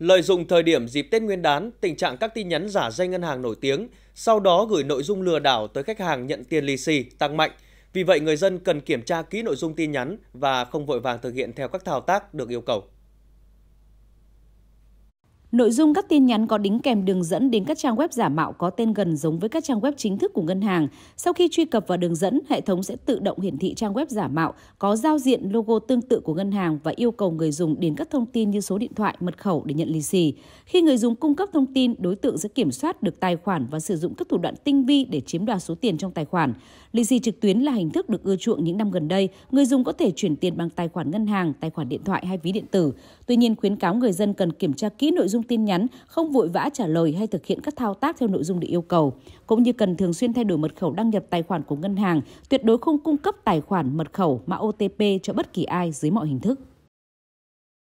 Lợi dụng thời điểm dịp Tết Nguyên đán, tình trạng các tin nhắn giả danh ngân hàng nổi tiếng, sau đó gửi nội dung lừa đảo tới khách hàng nhận tiền lì xì tăng mạnh. Vì vậy người dân cần kiểm tra kỹ nội dung tin nhắn và không vội vàng thực hiện theo các thao tác được yêu cầu. Nội dung các tin nhắn có đính kèm đường dẫn đến các trang web giả mạo có tên gần giống với các trang web chính thức của ngân hàng. Sau khi truy cập vào đường dẫn, hệ thống sẽ tự động hiển thị trang web giả mạo có giao diện logo tương tự của ngân hàng và yêu cầu người dùng điền các thông tin như số điện thoại, mật khẩu để nhận lì xì. Khi người dùng cung cấp thông tin, đối tượng sẽ kiểm soát được tài khoản và sử dụng các thủ đoạn tinh vi để chiếm đoạt số tiền trong tài khoản. Lì xì trực tuyến là hình thức được ưa chuộng những năm gần đây. Người dùng có thể chuyển tiền bằng tài khoản ngân hàng, tài khoản điện thoại hay ví điện tử. Tuy nhiên, khuyến cáo người dân cần kiểm tra kỹ nội dung dung tin nhắn, không vội vã trả lời hay thực hiện các thao tác theo nội dung được yêu cầu, cũng như cần thường xuyên thay đổi mật khẩu đăng nhập tài khoản của ngân hàng, tuyệt đối không cung cấp tài khoản, mật khẩu, mã OTP cho bất kỳ ai dưới mọi hình thức.